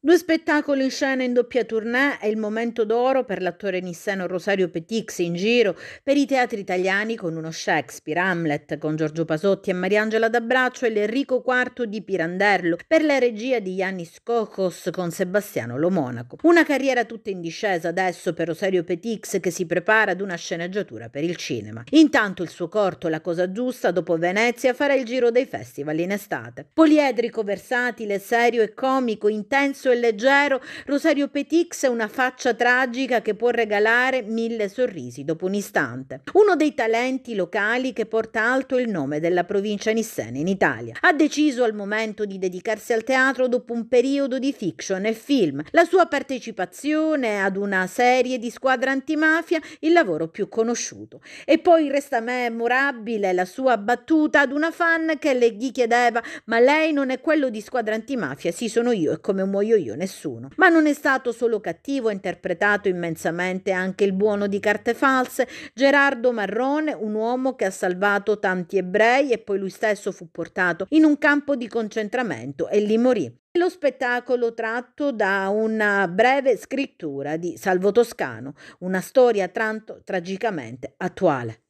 Due spettacoli in scena in doppia tournée è il momento d'oro per l'attore nisseno Rosario Petix in giro per i teatri italiani con uno Shakespeare, Hamlet con Giorgio Pasotti e Mariangela D'Abraccio e l'Enrico IV di Pirandello, per la regia di Yannis Kokos con Sebastiano Lomonaco. Una carriera tutta in discesa adesso per Rosario Petix che si prepara ad una sceneggiatura per il cinema. Intanto il suo corto La cosa giusta dopo Venezia farà il giro dei festival in estate. Poliedrico, versatile, serio e comico, intenso e leggero, Rosario Petix è una faccia tragica che può regalare mille sorrisi dopo un istante. Uno dei talenti locali che porta alto il nome della provincia nissene in Italia. Ha deciso al momento di dedicarsi al teatro dopo un periodo di fiction e film. La sua partecipazione ad una serie di squadra antimafia, il lavoro più conosciuto. E poi resta memorabile la sua battuta ad una fan che le gli chiedeva ma lei non è quello di squadra antimafia, sì sono io e come muoio io nessuno. Ma non è stato solo cattivo, ha interpretato immensamente anche il buono di carte false, Gerardo Marrone, un uomo che ha salvato tanti ebrei e poi lui stesso fu portato in un campo di concentramento e lì morì. Lo spettacolo tratto da una breve scrittura di Salvo Toscano, una storia tanto tragicamente attuale.